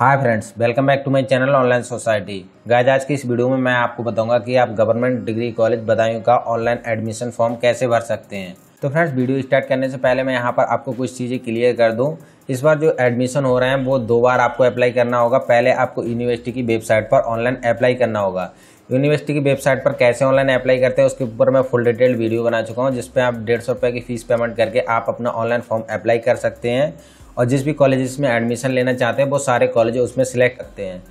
Hi friends welcome back to my channel online society guys आज की इस video में मैं आपको बताऊंगा कि आप गवर्नमेंट डिग्री कॉलेज बदायूं का ऑनलाइन एडमिशन फॉर्म कैसे भर सकते हैं तो फ्रेंड्स वीडियो स्टार्ट करने से पहले मैं यहाँ पर आपको कुछ चीज़ें क्लियर कर दूँ इस बार जो एडमिशन हो रहे हैं वो दो बार आपको अप्लाई करना होगा पहले आपको यूनिवर्सिटी की वेबसाइट पर ऑनलाइन अप्लाई करना होगा यूनिवर्सिटी की वेबसाइट पर कैसे ऑनलाइन अप्लाई करते हैं उसके ऊपर मैं फुल डिटेल वीडियो बना चुका हूँ जिसपे आप डेढ़ सौ रुपये की फीस पेमेंट करके आप अपना ऑनलाइन फॉर्म अप्लाई कर सकते हैं और जिस भी कॉलेज में एडमिशन लेना चाहते हैं वो सारे कॉलेज उसमें सिलेक्ट करते हैं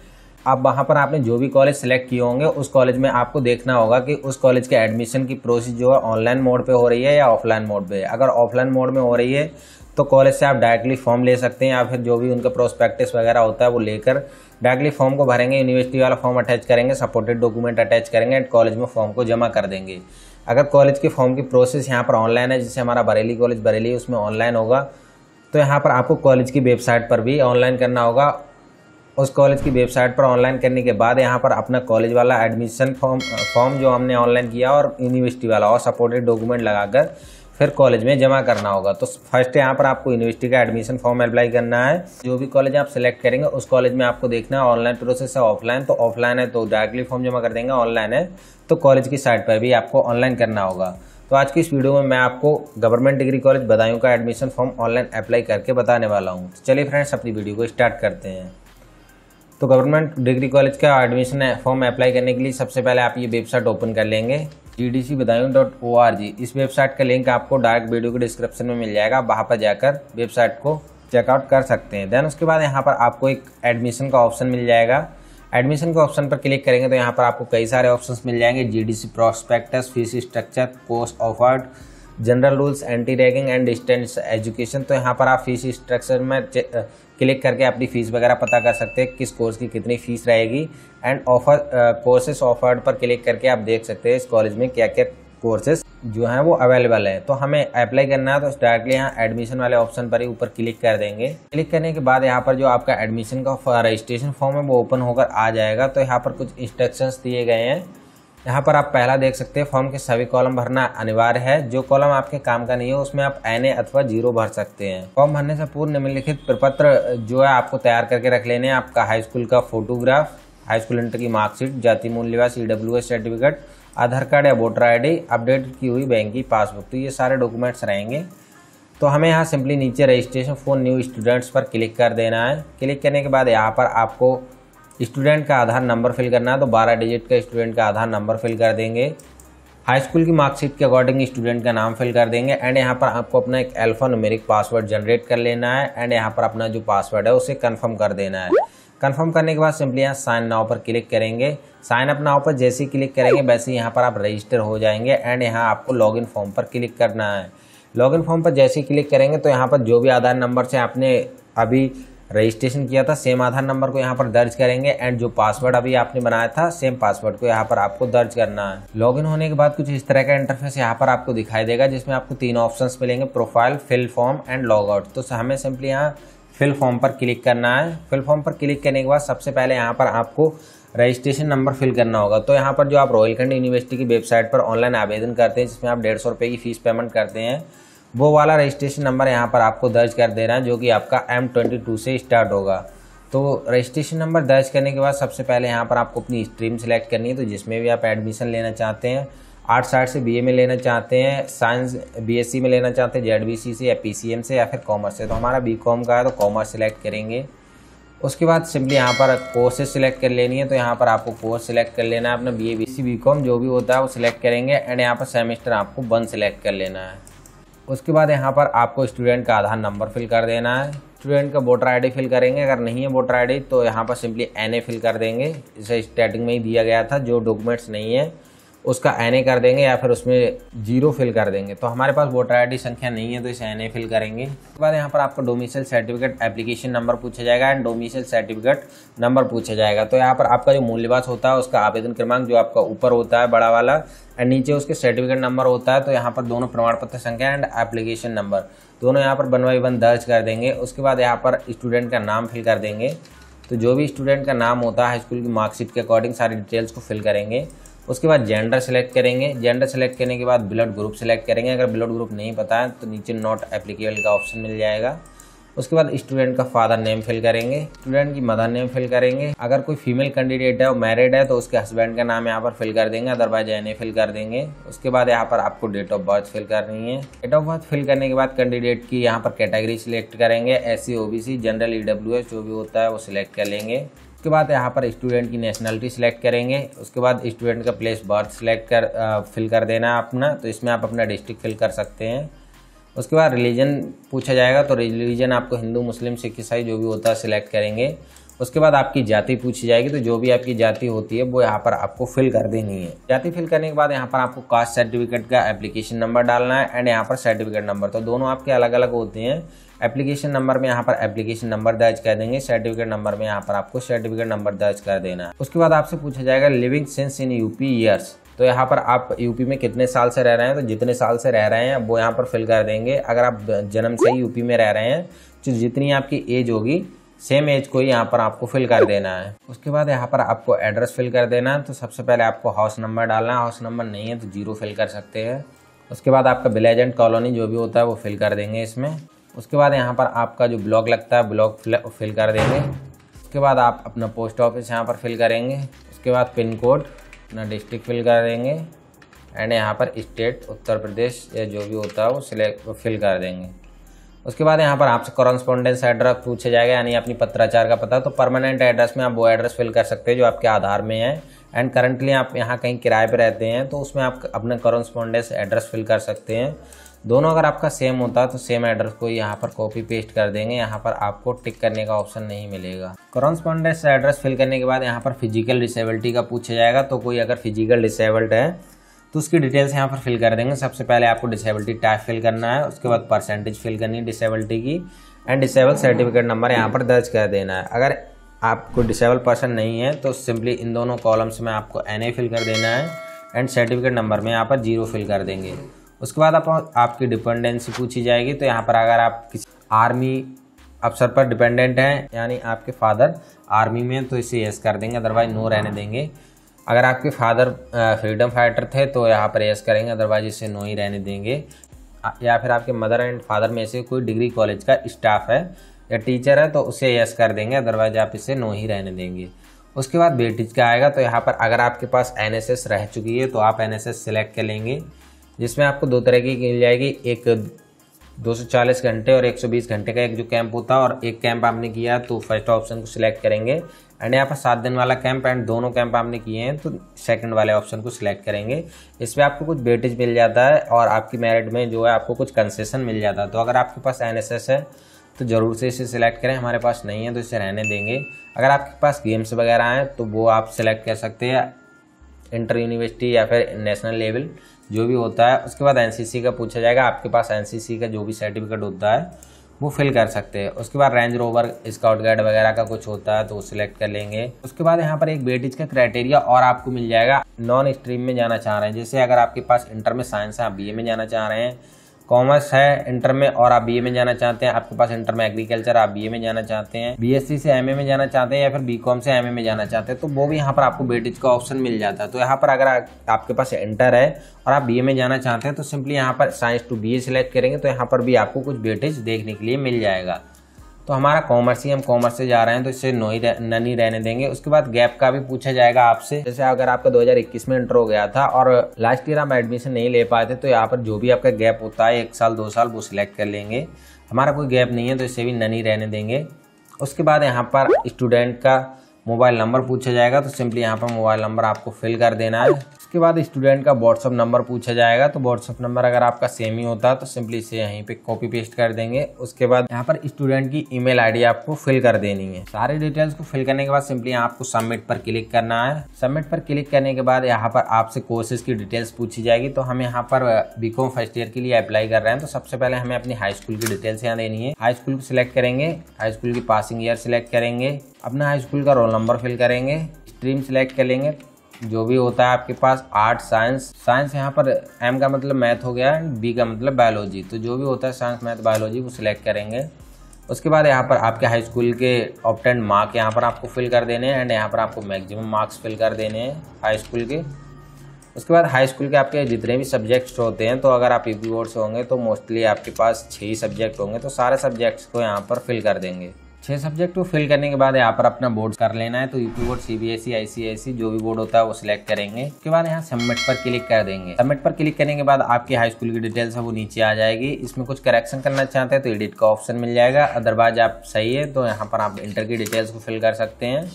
आप वहाँ पर आपने जो भी कॉलेज सेलेक्ट किए होंगे उस कॉलेज में आपको देखना होगा कि उस कॉलेज के एडमिशन की प्रोसेस जो है ऑनलाइन मोड पे हो रही है या ऑफलाइन मोड पे अगर ऑफलाइन मोड में हो रही है तो कॉलेज से आप डायरेक्टली फॉर्म ले सकते हैं या फिर जो भी उनका प्रोस्पेक्टिस वगैरह होता है वो लेकर डायरेक्टली फॉर्म को भरेंगे यूनिवर्सिटी वाला फॉर्म अटैच करेंगे सपोर्टेड डॉक्यूमेंट अटैच करेंगे एंड कॉलेज में फॉर्म को जमा कर देंगे अगर कॉलेज के फॉर्म की प्रोसेस यहाँ पर ऑनलाइन है जैसे हमारा बरेली कॉलेज बरेली उसमें ऑनलाइन होगा तो यहाँ पर आपको कॉलेज की वेबसाइट पर भी ऑनलाइन करना होगा उस कॉलेज की वेबसाइट पर ऑनलाइन करने के बाद यहाँ पर अपना कॉलेज वाला एडमिशन फॉर्म फॉर्म जो हमने ऑनलाइन किया और यूनिवर्सिटी वाला और सपोर्टेड डॉक्यूमेंट लगाकर फिर कॉलेज में जमा करना होगा तो फर्स्ट यहाँ पर आपको यूनिवर्सिटी का एडमिशन फॉर्म अप्लाई करना है जो भी कॉलेज आप सिलेक्ट करेंगे उस कॉलेज में आपको देखना है ऑनलाइन प्रोसेस है ऑफलाइन तो ऑफलाइन है तो डायरेक्टली फॉर्म जमा कर देंगे ऑनलाइन है तो कॉलेज की साइट पर भी आपको ऑनलाइन करना होगा तो आज की इस वीडियो में मैं आपको गवर्नमेंट डिग्री कॉलेज बदायूं का एडमिशन फॉर्म ऑनलाइन अप्लाई करके बताने वाला हूँ तो चलिए फ्रेंड्स अपनी वीडियो को स्टार्ट करते हैं तो गवर्नमेंट डिग्री कॉलेज का एडमिशन फॉर्म अप्लाई करने के लिए सबसे पहले आप ये वेबसाइट ओपन कर लेंगे D C dot O R G इस वेबसाइट का लिंक आपको डायरेक्ट वीडियो के डिस्क्रिप्शन में मिल जाएगा वहाँ पर जाकर वेबसाइट को चेकआउट कर सकते हैं देन उसके बाद यहाँ पर आपको एक एडमिशन का ऑप्शन मिल जाएगा एडमिशन के ऑप्शन पर क्लिक करेंगे तो यहाँ पर आपको कई सारे ऑप्शंस मिल जाएंगे GDC prospectus fees structure course offered general rules anti ragging and distance education तो यहाँ पर आप फीस स्ट्रक्चर में क्लिक करके अपनी फ़ीस वगैरह पता कर सकते हैं किस कोर्स की कितनी फ़ीस रहेगी एंड ऑफर कोर्सेस ऑफर्ड पर क्लिक करके आप देख सकते हैं इस कॉलेज में क्या क्या कोर्सेस जो हैं वो अवेलेबल है तो हमें अप्लाई करना है तो डायरेक्टली यहाँ एडमिशन वाले ऑप्शन पर ही ऊपर क्लिक कर देंगे क्लिक करने के बाद यहाँ पर जो आपका एडमिशन का रजिस्ट्रेशन फॉर्म है वो ओपन होकर आ जाएगा तो यहाँ पर कुछ इंस्ट्रक्शंस दिए गए हैं यहाँ पर आप पहला देख सकते हैं फॉर्म के सभी कॉलम भरना अनिवार्य है जो कॉलम आपके काम का नहीं है उसमें आप एन अथवा जीरो भर सकते हैं फॉर्म भरने से पूर्व निम्नलिखित प्रपत्र जो है आपको तैयार करके रख लेने हैं आपका हाई स्कूल का फोटोग्राफ हाई स्कूल इंटर की मार्कशीट जाति मूल्यवास ई सर्टिफिकेट आधार कार्ड या वोटर आईडी अपडेट की हुई बैंक की पासबुक तो ये सारे डॉक्यूमेंट्स रहेंगे तो हमें यहाँ सिंपली नीचे रजिस्ट्रेशन फ़ोन न्यू स्टूडेंट्स पर क्लिक कर देना है क्लिक करने के बाद यहाँ पर आपको स्टूडेंट का आधार नंबर फिल करना है तो 12 डिजिट का स्टूडेंट का आधार नंबर फिल कर देंगे हाई स्कूल की मार्कशीट के अकॉर्डिंग स्टूडेंट का नाम फिल कर देंगे एंड यहाँ पर आपको अपना एक एल्फा न्यूमेरिक पासवर्ड जनरेट कर लेना है एंड यहाँ पर अपना जो पासवर्ड है उसे कन्फर्म कर देना है कंफर्म करने के बाद सिंपली यहाँ साइन नाव पर क्लिक करेंगे साइन अप नाव पर जैसे ही क्लिक करेंगे वैसे यहाँ पर आप रजिस्टर हो जाएंगे एंड यहाँ आपको लॉगिन फॉर्म पर क्लिक करना है लॉगिन फॉर्म पर जैसे ही क्लिक करेंगे तो यहाँ पर जो भी आधार नंबर से आपने अभी रजिस्ट्रेशन किया था सेम आधार नंबर को यहाँ पर दर्ज करेंगे एंड जो पासवर्ड अभी आपने बनाया था सेम पासवर्ड को यहाँ पर आपको दर्ज करना है लॉगिन होने के बाद कुछ इस तरह का इंटरफेस यहाँ पर आपको दिखाई देगा जिसमें आपको तीन ऑप्शंस मिलेंगे profile fill form and log out तो हमें सिंपली यहाँ फिल फॉर्म पर क्लिक करना है फिल फॉर्म पर क्लिक करने के बाद सबसे पहले यहाँ पर आपको रजिस्ट्रेशन नंबर फिल करना होगा तो यहाँ पर जो आप रॉयलखंड यूनिवर्सिटी की वेबसाइट पर ऑनलाइन आवेदन करते हैं जिसमें आप डेढ़ सौ रुपये की फ़ीस पेमेंट करते हैं वो वाला रजिस्ट्रेशन नंबर यहाँ पर आपको दर्ज कर दे रहा है जो कि आपका एम ट्वेंटी टू से स्टार्ट होगा तो रजिस्ट्रेशन नंबर दर्ज करने के बाद सबसे पहले यहाँ पर आपको अपनी स्ट्रीम सेलेक्ट करनी है तो जिसमें भी आप एडमिशन लेना चाहते हैं आर्ट साइड से बीए में लेना चाहते हैं साइंस बीएससी में लेना चाहते हैं जेडबीसी से या पीसीएम से या फिर कॉमर्स से तो हमारा बीकॉम का है तो कॉमर्स सेलेक्ट करेंगे उसके बाद सिंपली यहाँ पर कोर्सेज सेलेक्ट कर लेनी है तो यहाँ पर आपको कोर्स सेलेक्ट कर लेना है अपना B A B C B com जो भी होता है वो सिलेक्ट करेंगे एंड यहाँ पर सेमेस्टर आपको वन सिलेक्ट कर लेना है उसके बाद यहाँ पर आपको स्टूडेंट का आधार नंबर फिल कर देना है स्टूडेंट का वोटर आईडी फिल करेंगे अगर नहीं है वोटर आईडी तो यहाँ पर सिंपली एन ए फिल कर देंगे इसे स्टार्टिंग में ही दिया गया था जो डॉक्यूमेंट्स नहीं है उसका एन कर देंगे या फिर उसमें जीरो फिल कर देंगे तो हमारे पास वोटर आई संख्या नहीं है तो इसे एन फिल करेंगे उसके बाद यहाँ पर आपको डोमिसल सर्टिफिकेट एप्लीकेशन नंबर पूछा जाएगा एंड डोमिसल सर्टिफिकेट नंबर पूछा जाएगा तो यहाँ पर आपका जो मूल्यवास होता है उसका आवेदन क्रमांक जो आपका ऊपर होता है बड़ा वाला एंड नीचे उसके सर्टिफिकेट नंबर होता है तो यहाँ पर दोनों प्रमाण पत्र संख्या एंड एप्लीकेशन नंबर दोनों यहाँ पर बनवाई बाई वन दर्ज कर देंगे उसके बाद यहाँ पर स्टूडेंट का नाम फिल कर देंगे तो जो भी स्टूडेंट का नाम होता है हाई स्कूल की मार्कशीट के अकॉर्डिंग सारी डिटेल्स को फिल करेंगे उसके बाद जेंडर सेलेक्ट करेंगे जेंडर सेलेक्ट करने के बाद ब्लड ग्रुप सेलेक्ट करेंगे अगर ब्लड ग्रुप नहीं पता है तो नीचे नॉट एप्लीकेबल का ऑप्शन मिल जाएगा उसके बाद स्टूडेंट का फादर नेम फिल करेंगे स्टूडेंट की मदर नेम फिल करेंगे अगर कोई फीमेल कैंडिडेट है और मैरिड है तो उसके हस्बैंड का नाम यहाँ पर फिल कर देंगे अदरवाइज एन फिल कर देंगे उसके बाद यहाँ पर आपको डेट ऑफ बर्थ फिल करनी है डेट ऑफ बर्थ फिल करने के बाद कैंडिडेट की यहाँ पर कैटेगरी सिलेक्ट करेंगे एस सी जनरल ई जो भी होता है वो सिलेक्ट कर लेंगे उसके बाद यहाँ पर स्टूडेंट की नेशनलिटी सिलेक्ट करेंगे उसके बाद स्टूडेंट का प्लेस बर्थ सिलेक्ट कर आ, फिल कर देना है अपना तो इसमें आप अपना डिस्ट्रिक्ट फिल कर सकते हैं उसके बाद रिलीजन पूछा जाएगा तो रिलीजन आपको हिंदू मुस्लिम सिख ईसाई जो भी होता है सिलेक्ट करेंगे उसके बाद आपकी जाति पूछी जाएगी तो जो भी आपकी जाति होती है वो यहाँ पर आपको फिल कर देनी है जाति फिल करने के बाद यहाँ पर आपको कास्ट सर्टिफिकेट का एप्लीकेशन नंबर डालना है एंड यहाँ पर सर्टिफिकेट नंबर तो दोनों आपके अलग अलग होते हैं एप्लीकेशन नंबर में यहाँ पर एप्लीकेशन नंबर दर्ज कर देंगे सर्टिफिकेट नंबर में यहाँ पर आपको सर्टिफिकेट नंबर दर्ज कर देना है उसके बाद आपसे पूछा जाएगा living since in UP years तो यहाँ पर आप यूपी में कितने साल से रह रहे हैं तो जितने साल से रह रहे हैं वो यहाँ पर फिल कर देंगे अगर आप जन्म से ही यूपी में रह रहे हैं तो जितनी आपकी एज होगी सेम एज को ही यहाँ पर आपको फिल कर देना है उसके बाद यहाँ पर आपको एड्रेस फिल कर देना है तो सबसे पहले आपको हाउस नंबर डालना है हाउस नंबर नहीं है तो जीरो फिल कर सकते हैं उसके बाद आपका बिल एजेंट कॉलोनी जो भी होता है वो फिल कर देंगे इसमें उसके बाद यहाँ पर आपका जो ब्लॉक लगता है ब्लॉक फिल कर देंगे उसके बाद आप अपना पोस्ट ऑफिस यहाँ पर फिल करेंगे उसके बाद पिन कोड अपना डिस्ट्रिक्ट फिल कर देंगे एंड यहाँ पर स्टेट उत्तर प्रदेश या जो भी होता है वो सिलेक्ट फिल कर देंगे उसके बाद यहाँ पर आपसे कॉरस्पॉन्डेंस एड्रेस पूछा जाएगा यानी अपनी पत्राचार का पता तो परमानेंट एड्रेस में आप वो एड्रेस फिल कर सकते हैं जो आपके आधार में है एंड करंटली आप यहाँ कहीं किराए पर रहते हैं तो उसमें आप अपना कॉरस्पॉन्डेंस एड्रेस फिल कर सकते हैं दोनों अगर आपका सेम होता तो सेम एड्रेस को यहाँ पर कॉपी पेस्ट कर देंगे यहाँ पर आपको टिक करने का ऑप्शन नहीं मिलेगा करस्पॉन्डेंस एड्रेस फिल करने के बाद यहाँ पर फिजिकल डिसेबिलिटी का पूछा जाएगा तो कोई अगर फिजिकल डिसेबल्ड है तो उसकी डिटेल्स यहाँ पर फिल कर देंगे सबसे पहले आपको डिसेबिलिटी टाइप फिल करना है उसके बाद परसेंटेज फिल करनी है डिसेबिलिटी की एंड डिसेबल सर्टिफिकेट नंबर यहाँ पर दर्ज कर देना है अगर आपको डिसेबल पर्सन नहीं है तो सिंपली इन दोनों कॉलम्स में आपको एन फिल कर देना है एंड सर्टिफिकेट नंबर में यहाँ पर जीरो फिल कर देंगे उसके बाद आप आपकी डिपेंडेंसी पूछी जाएगी तो यहाँ पर अगर आप किसी आर्मी अफसर पर डिपेंडेंट हैं यानी आपके फादर आर्मी में तो इसे यस कर देंगे अदरवाइज नो रहने देंगे अगर आपके फादर फ्रीडम फाइटर थे तो यहाँ पर यस करेंगे अदरवाइज इसे नो ही रहने देंगे या फिर आपके मदर एंड फादर में से कोई डिग्री कॉलेज का स्टाफ है या टीचर है तो उसे यस कर देंगे अदरवाइज आप इसे नो ही रहने देंगे उसके बाद बेटीज का आएगा तो यहाँ पर अगर आपके पास एन रह चुकी है तो आप एन सेलेक्ट कर लेंगे जिसमें आपको दो तरह की मिल जाएगी एक 240 घंटे और 120 घंटे का एक जो कैंप होता है और एक कैंप आपने किया तो फर्स्ट ऑप्शन को सिलेक्ट करेंगे एंड यहाँ पर सात दिन वाला कैंप एंड दोनों कैंप आपने किए हैं तो सेकंड वाले ऑप्शन को सिलेक्ट करेंगे इसमें आपको कुछ बेटेज मिल जाता है और आपकी मेरिट में जो है आपको कुछ कंसेशन मिल जाता है तो अगर आपके पास एन है तो ज़रूर से इसे सिलेक्ट करें हमारे पास नहीं है तो इसे रहने देंगे अगर आपके पास गेम्स वगैरह हैं तो वो आप सिलेक्ट कर सकते हैं इंटर यूनिवर्सिटी या फिर नेशनल लेवल जो भी होता है उसके बाद एनसीसी का पूछा जाएगा आपके पास एनसीसी का जो भी सर्टिफिकेट होता है वो फिल कर सकते हैं उसके बाद रेंज रोवर स्काउट गाइड वगैरह का कुछ होता है तो सिलेक्ट कर लेंगे उसके बाद यहाँ पर एक बेटिज का क्राइटेरिया और आपको मिल जाएगा नॉन स्ट्रीम में जाना चाह रहे हैं जैसे अगर आपके पास इंटर में साइंस है आप बी में जाना चाह रहे हैं कॉमर्स है इंटर में और आप बीए में जाना चाहते हैं आपके पास इंटर में एग्रीकल्चर आप बीए में जाना चाहते हैं बीएससी से एमए में जाना चाहते हैं या फिर बीकॉम से एमए में जाना चाहते हैं तो वो भी यहाँ पर आपको बेटेज का ऑप्शन मिल जाता है तो यहाँ पर अगर आपके पास इंटर है और आप बीए में जाना चाहते हैं तो सिंपली यहाँ पर साइंस टू बी सिलेक्ट करेंगे तो यहाँ पर भी आपको कुछ बेटेज देखने के लिए मिल जाएगा तो हमारा कॉमर्स ही हम कॉमर्स से जा रहे हैं तो इससे नो ही रह, नहीं रहने देंगे उसके बाद गैप का भी पूछा जाएगा आपसे जैसे अगर आपका 2021 में इंटर हो गया था और लास्ट ईयर हम एडमिशन नहीं ले पाए थे तो यहाँ पर जो भी आपका गैप होता है एक साल दो साल वो सिलेक्ट कर लेंगे हमारा कोई गैप नहीं है तो इससे भी नहीं रहने देंगे उसके बाद यहाँ पर स्टूडेंट का मोबाइल नंबर पूछा जाएगा तो सिंपली यहाँ पर मोबाइल नंबर आपको फिल कर देना है उसके बाद स्टूडेंट का व्हाट्सअप नंबर पूछा जाएगा तो व्हाट्सअप नंबर अगर आपका सेम ही होता है तो सिंपली इसे यहीं पे कॉपी पेस्ट कर देंगे उसके बाद यहाँ पर स्टूडेंट की ईमेल आईडी आपको फिल कर देनी है सारे डिटेल्स को फिल करने के बाद सिंपली आपको सबमिट पर क्लिक करना है सबमिट पर क्लिक करने के बाद यहाँ पर आपसे कोर्सेज की डिटेल्स पूछी जाएगी तो हम यहाँ पर बी फर्स्ट ईयर के लिए अप्लाई कर रहे हैं तो सबसे पहले हमें अपनी हाई स्कूल की डिटेल्स यहाँ देनी है हाई स्कूल को सिलेक्ट करेंगे हाई स्कूल की पासिंग ईयर सिलेक्ट करेंगे अपना हाई स्कूल का रोल नंबर फिल करेंगे स्ट्रीम सिलेक्ट कर लेंगे जो भी होता है आपके पास आर्ट साइंस साइंस यहाँ पर एम का मतलब मैथ हो गया एंड बी का मतलब बायोलॉजी तो जो भी होता है साइंस मैथ बायोलॉजी वो सिलेक्ट करेंगे उसके बाद यहाँ पर आपके हाई स्कूल के ऑप्टेंट मार्क यहाँ पर आपको फिल कर देने हैं एंड यहाँ पर आपको मैक्सिमम मार्क्स फिल कर देने हैं हाई स्कूल के उसके बाद हाई स्कूल के आपके जितने भी सब्जेक्ट्स होते हैं तो अगर आप यूपी बोर्ड से होंगे तो मोस्टली आपके पास छः सब्जेक्ट होंगे तो सारे सब्जेक्ट्स को यहाँ पर फिल कर देंगे छः सब्जेक्ट को फिल करने के बाद यहाँ पर अपना बोर्ड कर लेना है तो यूपी बोर्ड सीबीएसई आईसीआईसी जो भी बोर्ड होता है वो सिलेक्ट करेंगे उसके बाद यहाँ सबमिट पर क्लिक कर देंगे सबमिट पर क्लिक करने के बाद आपकी हाई स्कूल की डिटेल्स है वो नीचे आ जाएगी इसमें कुछ करेक्शन करना चाहते हैं तो एडिट का ऑप्शन मिल जाएगा अदरवाइज आप सही है तो यहाँ पर आप इंटर की डिटेल्स को फिल कर सकते हैं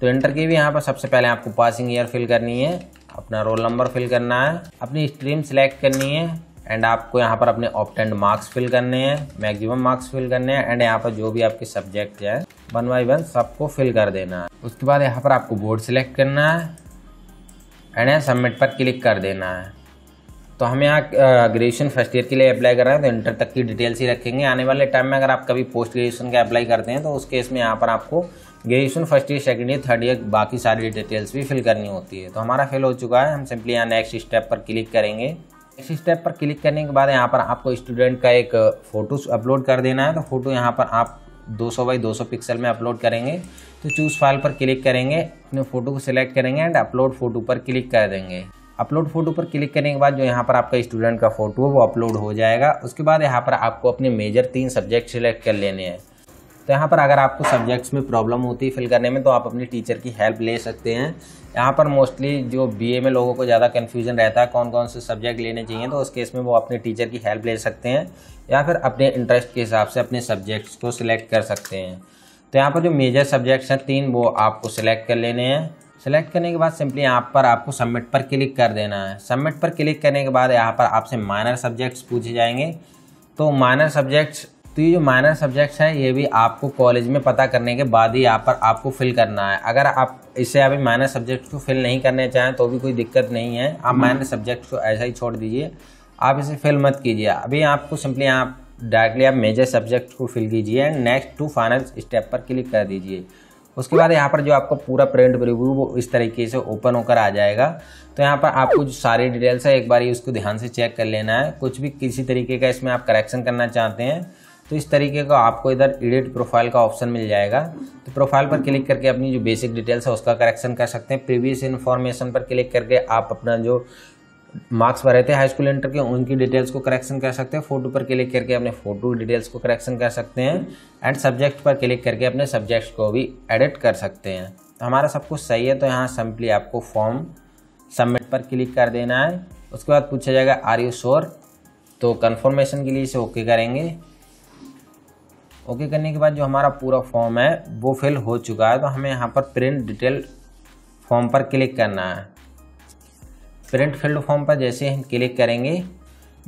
तो इंटर की भी यहाँ पर सबसे पहले आपको पासिंग ईयर फिल करनी है अपना रोल नंबर फिल करना है अपनी स्ट्रीम सिलेक्ट करनी है एंड आपको यहाँ पर अपने ऑप्टेंट मार्क्स फिल करने हैं मैक्सिमम मार्क्स फिल करने हैं एंड यहाँ पर जो भी आपके सब्जेक्ट है वन बाई वन सबको फिल कर देना है उसके बाद यहाँ पर आपको बोर्ड सेलेक्ट करना है एंड सबमिट पर क्लिक कर देना है तो हम यहाँ ग्रेजुएशन फर्स्ट ईयर के लिए अप्लाई कर रहे हैं तो इंटर तक की डिटेल्स ही रखेंगे आने वाले टाइम में अगर आप कभी पोस्ट ग्रेजुएशन का अप्लाई करते हैं तो उस केस में यहाँ पर आपको graduation first year second year third year बाकी सारी डिटेल्स भी फिल करनी होती है तो हमारा फिल हो चुका है हम सिंपली यहाँ नेक्स्ट स्टेप पर क्लिक करेंगे इस स्टेप पर क्लिक करने के बाद यहाँ पर आपको स्टूडेंट का एक फ़ोटो uh, अपलोड कर देना है तो फोटो यहाँ पर आप 200 बाई दो पिक्सल में अपलोड करेंगे तो चूज़ फाइल पर क्लिक करेंगे अपने फ़ोटो को सिलेक्ट करेंगे एंड अपलोड फ़ोटो पर क्लिक कर देंगे अपलोड फ़ोटो पर क्लिक करने के बाद जो यहाँ पर आपका स्टूडेंट का फ़ोटो है वो अपलोड हो जाएगा उसके बाद यहाँ पर आपको अपने मेजर तीन सब्जेक्ट सिलेक्ट कर लेने हैं तो यहाँ पर अगर आपको सब्जेक्ट्स में प्रॉब्लम होती है फिल करने में तो आप अपने टीचर की हेल्प ले सकते हैं यहाँ पर मोस्टली जो बीए में लोगों को ज़्यादा कन्फ्यूजन रहता है कौन कौन से सब्जेक्ट लेने चाहिए तो उस केस में वो अपने टीचर की हेल्प ले सकते हैं या फिर अपने इंटरेस्ट के हिसाब से अपने सब्जेक्ट्स को सिलेक्ट कर सकते हैं तो यहाँ पर जो मेजर सब्जेक्ट्स हैं तीन वो आपको सिलेक्ट कर लेने हैं सेलेक्ट करने के बाद सिंपली यहाँ पर आपको सबमिट पर क्लिक कर देना है सबमिट पर क्लिक करने के बाद यहाँ पर आपसे माइनर सब्जेक्ट्स पूछे जाएंगे तो माइनर सब्जेक्ट्स तो ये जो माइनर सब्जेक्ट्स हैं ये भी आपको कॉलेज में पता करने के बाद ही यहाँ पर आपको फिल करना है अगर आप इसे अभी माइनर सब्जेक्ट को फिल नहीं करने चाहें तो भी कोई दिक्कत नहीं है आप माइनर हम्म। सब्जेक्ट को ऐसा ही छोड़ दीजिए आप इसे फिल मत कीजिए अभी आपको सिंपली आप डायरेक्टली आप मेजर सब्जेक्ट को फिल कीजिए and next to final step पर क्लिक कर दीजिए उसके बाद यहाँ पर जो आपको पूरा प्रिंट रिव्यू वो इस तरीके से ओपन होकर आ जाएगा तो यहाँ पर आपको जो सारी डिटेल्स है एक बार ही उसको ध्यान से चेक कर लेना है कुछ भी किसी तरीके का इसमें आप करेक्शन करना चाहते हैं तो इस तरीके का आपको इधर एडिट प्रोफाइल का ऑप्शन मिल जाएगा तो प्रोफाइल पर क्लिक करके अपनी जो बेसिक डिटेल्स है उसका करेक्शन कर सकते हैं प्रीवियस इन्फॉर्मेशन पर क्लिक करके आप अपना जो मार्क्स भरे थे हाई स्कूल इंटर के उनकी डिटेल्स को करेक्शन कर सकते हैं फोटो पर क्लिक करके अपने फोटो डिटेल्स को करेक्शन कर सकते हैं एंड सब्जेक्ट पर क्लिक करके अपने सब्जेक्ट को भी एडिट कर सकते हैं तो हमारा सब कुछ सही है तो यहाँ सिंपली आपको फॉर्म सबमिट पर क्लिक कर देना है उसके बाद पूछा जाएगा आर यू श्योर तो कन्फर्मेशन के लिए इसे ओके करेंगे ओके okay करने के बाद जो हमारा पूरा फॉर्म है वो फिल हो चुका है तो हमें यहाँ पर प्रिंट डिटेल फॉर्म पर क्लिक करना है प्रिंट फील्ड फॉर्म पर जैसे हम क्लिक करेंगे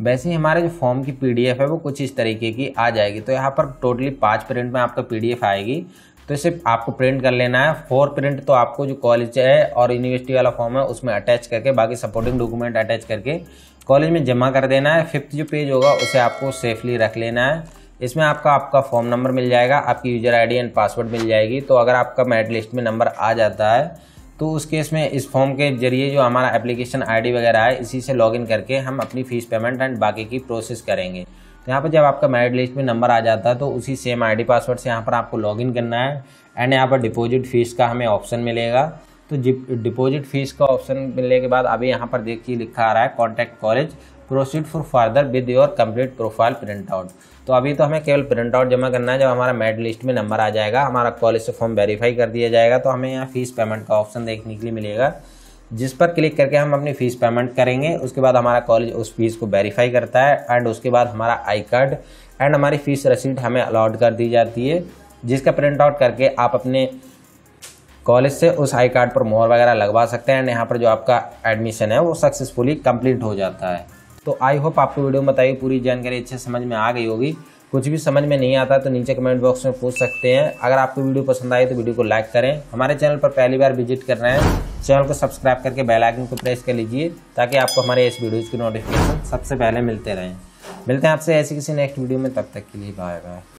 वैसे ही हमारे जो फॉर्म की पीडीएफ है वो कुछ इस तरीके की आ जाएगी तो यहाँ पर टोटली पाँच प्रिंट में आपका पीडीएफ आएगी तो इसे आपको प्रिंट कर लेना है फोर प्रिंट तो आपको जो कॉलेज है और यूनिवर्सिटी वाला फॉर्म है उसमें अटैच करके बाकी सपोर्टिंग डॉक्यूमेंट अटैच करके कॉलेज में जमा कर देना है फिफ्थ जो पेज होगा उसे आपको सेफली रख लेना है इसमें आपका आपका फॉर्म नंबर मिल जाएगा आपकी यूजर आईडी एंड पासवर्ड मिल जाएगी तो अगर आपका मेरिट लिस्ट में नंबर आ जाता है तो उस केस में इस फॉर्म के जरिए जो हमारा एप्लीकेशन आईडी वगैरह है इसी से लॉगिन करके हम अपनी फ़ीस पेमेंट एंड बाकी की प्रोसेस करेंगे तो यहाँ पर जब आपका मेरिट लिस्ट में नंबर आ जाता है तो उसी सेम आईडी पासवर्ड से यहाँ पर आपको लॉगिन करना है एंड यहाँ पर डिपॉजिट फीस का हमें ऑप्शन मिलेगा तो डिपॉजिट फीस का ऑप्शन मिलने के बाद अभी यहाँ पर देखिए लिखा आ रहा है contact college proceed for further with your complete profile print out तो अभी तो हमें केवल प्रिंट आउट जमा करना है जब हमारा मेड लिस्ट में नंबर आ जाएगा हमारा कॉलेज से फॉर्म वेरीफाई कर दिया जाएगा तो हमें यहाँ फीस पेमेंट का ऑप्शन देखने के लिए मिलेगा जिस पर क्लिक करके हम अपनी फ़ीस पेमेंट करेंगे उसके बाद हमारा कॉलेज उस फीस को वेरीफाई करता है एंड उसके बाद हमारा आई कार्ड एंड हमारी फ़ीस रसीड हमें अलाउड कर दी जाती है जिसका प्रिंट आउट करके आप अपने कॉलेज से उस आई कार्ड पर मोहर वगैरह लगवा सकते हैं एंड यहाँ पर जो आपका एडमिशन है वो सक्सेसफुली कंप्लीट हो जाता है तो आई होप आपको वीडियो में बताइए पूरी जानकारी अच्छे समझ में आ गई होगी कुछ भी समझ में नहीं आता तो नीचे कमेंट बॉक्स में पूछ सकते हैं अगर आपको वीडियो पसंद आए तो वीडियो को लाइक करें हमारे चैनल पर पहली बार विजिट कर रहे हैं चैनल को सब्सक्राइब करके बेल आइकन को प्रेस कर लीजिए ताकि आपको हमारे इस वीडियोज़ की नोटिफिकेशन सबसे पहले मिलते रहें मिलते हैं आपसे ऐसी किसी नेक्स्ट वीडियो में तब तक के लिए बाय बाय